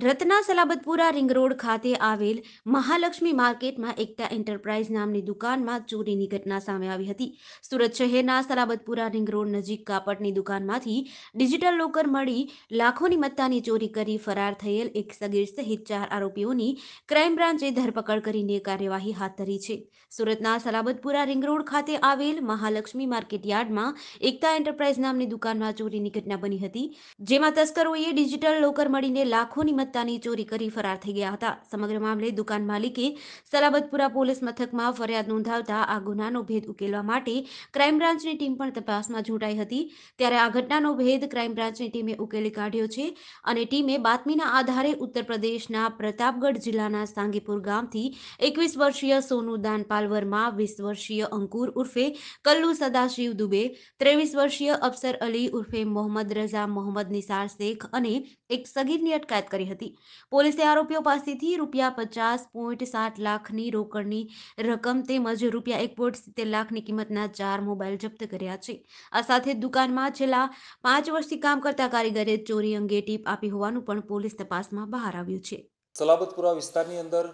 રત્ના Salabatpura ring road ખાતે આવેલ મહાલક્ષ્મી માર્કેટમાં એકતા એન્ટરપ્રાઇઝ નામની દુકાનમાં ચોરીની ઘટના સામે આવી હતી સુરત શહેરના સલાબતપુરા રિંગ રોડ નજીક કાપડની દુકાનમાંથી ડિજિટલ લોકર મળી લાખોની મત્તાની ચોરી કરી ફરાર થયેલ એક સગીર સહિત ચાર આરોપીઓની ક્રાઇમ બ્રાન્ચે ધરપકડ કરીને કાર્યવાહી હાથ ધરી છે સુરતના સલાબતપુરા રિંગ રોડ ખાતે આવેલ મહાલક્ષ્મી માર્કેટ યાર્ડમાં એકતા એન્ટરપ્રાઇઝ નામની દુકાનમાં ચોરીની ઘટના બની હતી જેમાં તસ્કરોએ ડિજિટલ લોકર મળીને લાખોની માલમત્તાની ચોરી કરી ફરાર થઈ ગયા હતા સમગ્ર મામલે દુકાન માલિકે સલાબતપુરા પોલીસ મથકમાં ફરિયાદ નોંધાવતા આ ગુનાનો ભેદ ઉકેલવા માટે ક્રાઇમ બ્રાન્ચની ટીમ પણ તપાસમાં જોડાઈ હતી ત્યારે આ ઘટનાનો ભેદ ક્રાઇમ બ્રાન્ચની ટીમે ઉકેલી કાઢ્યો છે અને ટીમે બાતમીના આધારે ઉત્તર પ્રદેશના પ્રતાપગઢ જિલ્લાના સાંગીપુર ગામથી એકવીસ વર્ષીય સોનુ દાનપાલ વર્મા વીસ વર્ષીય અંકુર ઉર્ફે કલ્લુ સદાશિવ દુબે ત્રેવીસ વર્ષીય અફસર અલી ઉર્ફે મોહમ્મદ રઝા મોહમ્મદ નિસાર શેખ અને એક સગીરની અટકાયત કરી હતી હતી પોલીસે આરોપીઓ પાસેથી રૂપિયા પચાસ પોઈન્ટ સાત લાખની રોકડની રકમ તેમજ રૂપિયા એક પોઈન્ટ સિત્તેર લાખની કિંમતના ચાર મોબાઈલ જપ્ત કર્યા છે આ સાથે દુકાનમાં છેલ્લા પાંચ વર્ષથી કામ કરતા કારીગરે ચોરી અંગે ટીપ આપી હોવાનું પણ પોલીસ તપાસમાં બહાર આવ્યું છે સલાબતપુરા વિસ્તારની અંદર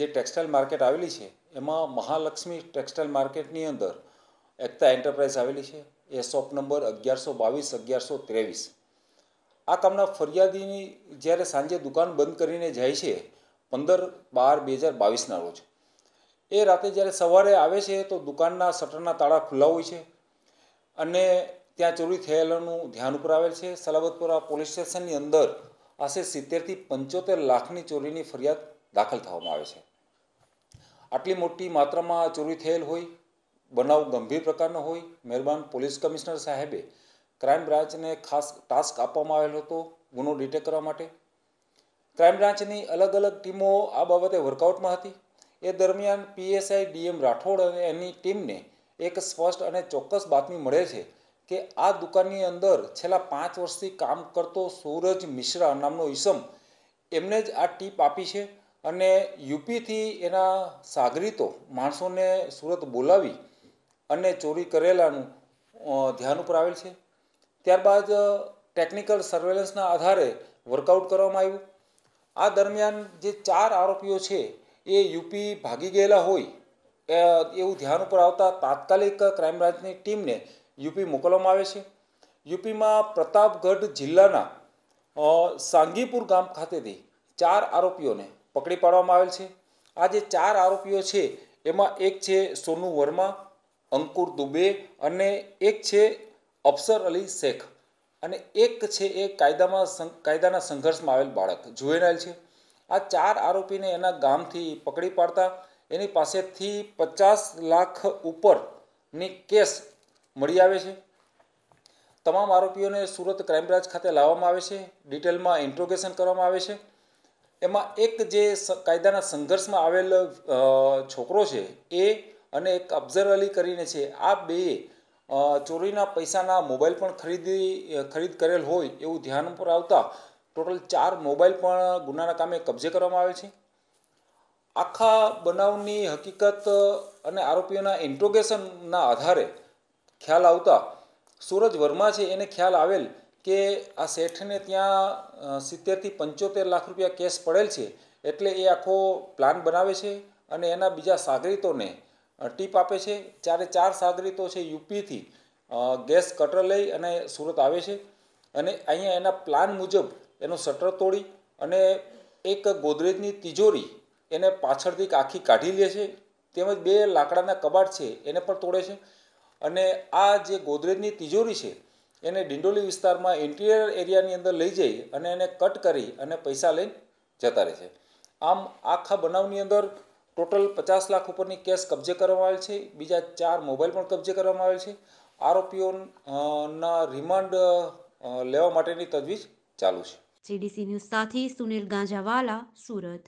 જે ટેક્સટાઇલ માર્કેટ આવેલી છે એમાં મહાલક્ષ્મી ટેક્સટાઇલ માર્કેટની અંદર એકતા એન્ટરપ્રાઇઝ આવેલી છે એ શોપ નંબર અગિયારસો બાવીસ અગિયારસો ત્રેવીસ આ કામના ફરિયાદીની જ્યારે સાંજે દુકાન બંધ કરીને જાય છે પંદર બાર બે હજાર બાવીસના રોજ એ રાતે જ્યારે સવારે આવે છે તો દુકાનના શટરના તાળા ખુલ્લા હોય છે અને ત્યાં ચોરી થયેલાનું ધ્યાન ઉપર આવેલ છે સલાબતપુરા પોલીસ સ્ટેશનની અંદર આશરે સિત્તેરથી પંચોતેર લાખની ચોરીની ફરિયાદ દાખલ થવામાં આવે છે આટલી મોટી માત્રામાં ચોરી થયેલ હોય બનાવ ગંભીર પ્રકારનો હોય મહેરબાન પોલીસ કમિશનર સાહેબે ક્રાઇમ બ્રાન્ચને ખાસ ટાસ્ક આપવામાં આવેલો હતો ગુનો ડિટેક્ટ કરવા માટે ક્રાઇમ બ્રાન્ચની અલગ અલગ ટીમો આ બાબતે વર્કઆઉટમાં હતી એ દરમિયાન પીએસઆઈ ડીએમ રાઠોડ અને એની ટીમને એક સ્પષ્ટ અને ચોક્કસ બાતમી મળે છે કે આ દુકાનની અંદર છેલ્લા પાંચ વર્ષથી કામ કરતો સૂરજ મિશ્રા નામનો ઈસમ એમને જ આ ટીપ આપી છે અને યુપીથી એના સાગરીતો માણસોને સુરત બોલાવી અને ચોરી કરેલાનું ધ્યાન ઉપર આવેલ છે ત્યારબાદ ટેકનિકલ સર્વેલન્સના આધારે વર્કઆઉટ કરવામાં આવ્યું આ દરમિયાન જે ચાર આરોપીઓ છે એ યુપી ભાગી ગયેલા હોય એવું ધ્યાન ઉપર આવતા તાત્કાલિક ક્રાઇમ બ્રાન્ચની ટીમને યુપી મોકલવામાં આવે છે યુપીમાં પ્રતાપગઢ જિલ્લાના સાંગીપુર ગામ ખાતેથી ચાર આરોપીઓને પકડી પાડવામાં આવેલ છે આ જે ચાર આરોપીઓ છે એમાં એક છે સોનુ વર્મા અંકુર દુબે અને એક છે અફસર અલી શેખ અને એક છે એ કાયદામાં કાયદાના સંઘર્ષમાં આવેલ બાળક જુએનાઇલ છે આ ચાર આરોપીને એના ગામથી પકડી પાડતા એની પાસેથી પચાસ લાખ ઉપરની કેસ મળી આવે છે તમામ આરોપીઓને સુરત ક્રાઇમબ્રાન્ચ ખાતે લાવવામાં આવે છે ડિટેલમાં ઇન્ટ્રોગેશન કરવામાં આવે છે એમાં એક જે કાયદાના સંઘર્ષમાં આવેલ છોકરો છે એ અને એક અફઝર અલી કરીને છે આ બે ચોરીના પૈસાના મોબાઈલ પણ ખરીદી ખરીદ કરેલ હોય એવું ધ્યાન પર આવતા ટોટલ ચાર મોબાઈલ પણ ગુનાના કામે કબજે કરવામાં આવે છે આખા બનાવની હકીકત અને આરોપીઓના ઇન્ટ્રોગેશનના આધારે ખ્યાલ આવતા સુરજ વર્મા છે એને ખ્યાલ આવેલ કે આ શેઠને ત્યાં સિત્તેરથી પંચોતેર લાખ રૂપિયા કેસ પડેલ છે એટલે એ આખો પ્લાન બનાવે છે અને એના બીજા સાગરીતોને ટીપ આપે છે ચારે ચાર સાગરીતો છે યુપીથી ગેસ કટર લઈ અને સુરત આવે છે અને અહીંયા એના પ્લાન મુજબ એનું શટર તોડી અને એક ગોદરેજની તિજોરી એને પાછળથી આખી કાઢી લે છે તેમજ બે લાકડાના કબાટ છે એને પણ તોડે છે અને આ જે ગોદરેજની તિજોરી છે એને ડિંડોલી વિસ્તારમાં ઇન્ટિરિયર એરિયાની અંદર લઈ જઈ અને એને કટ કરી અને પૈસા લઈને જતા રહે છે આમ આખા બનાવની અંદર ટોટલ પચાસ લાખ ઉપરની કેસ કબજે કરવામાં આવેલ છે બીજા ચાર મોબાઈલ પણ કબજે કરવામાં આવેલ છે આરોપીઓના રિમાન્ડ લેવા માટેની તજવીજ ચાલુ છે જીડીસી ન્યૂઝ સાથે સુનિલ ગાંજાવાલા સુરત